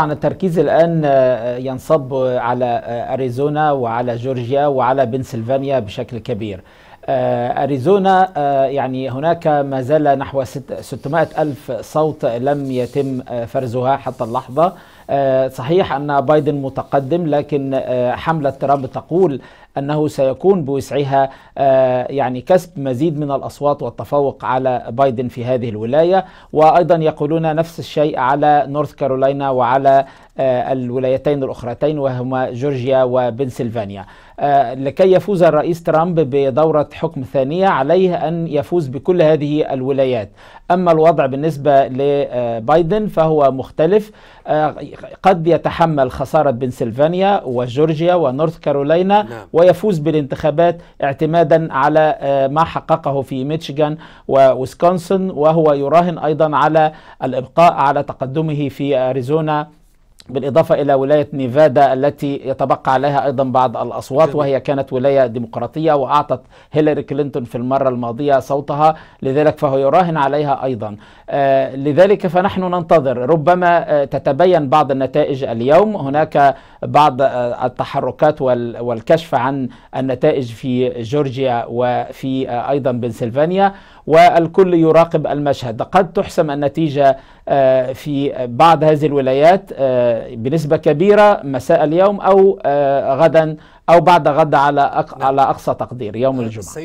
طبعا التركيز الان آه، ينصب على آه، اريزونا وعلى جورجيا وعلى بنسلفانيا بشكل كبير آه، اريزونا يعني هناك ما زال نحو 600 الف صوت لم يتم فرزها حتى اللحظه آه، صحيح أن بايدن متقدم لكن آه، حملة ترامب تقول أنه سيكون بوسعها آه، يعني كسب مزيد من الأصوات والتفوق على بايدن في هذه الولاية وأيضا يقولون نفس الشيء على نورث كارولينا وعلى الولايتين الأخرتين وهما جورجيا وبنسلفانيا لكي يفوز الرئيس ترامب بدورة حكم ثانية عليه أن يفوز بكل هذه الولايات أما الوضع بالنسبة لبايدن فهو مختلف قد يتحمل خسارة بنسلفانيا وجورجيا ونورث كارولينا نعم. ويفوز بالانتخابات اعتمادا على آه، ما حققه في ميتشيغان وويسكونسن وهو يراهن أيضا على الإبقاء على تقدمه في أريزونا بالإضافة إلى ولاية نيفادا التي يتبقى عليها أيضا بعض الأصوات وهي كانت ولاية ديمقراطية وأعطت هيلاري كلينتون في المرة الماضية صوتها لذلك فهو يراهن عليها أيضا آه لذلك فنحن ننتظر ربما آه تتبين بعض النتائج اليوم هناك بعض آه التحركات وال والكشف عن النتائج في جورجيا وفي آه، أيضا بنسلفانيا والكل يراقب المشهد قد تحسم النتيجة آه، في بعض هذه الولايات آه، بنسبة كبيرة مساء اليوم أو آه، غدا أو بعد غد على أقصى تقدير يوم الجمعة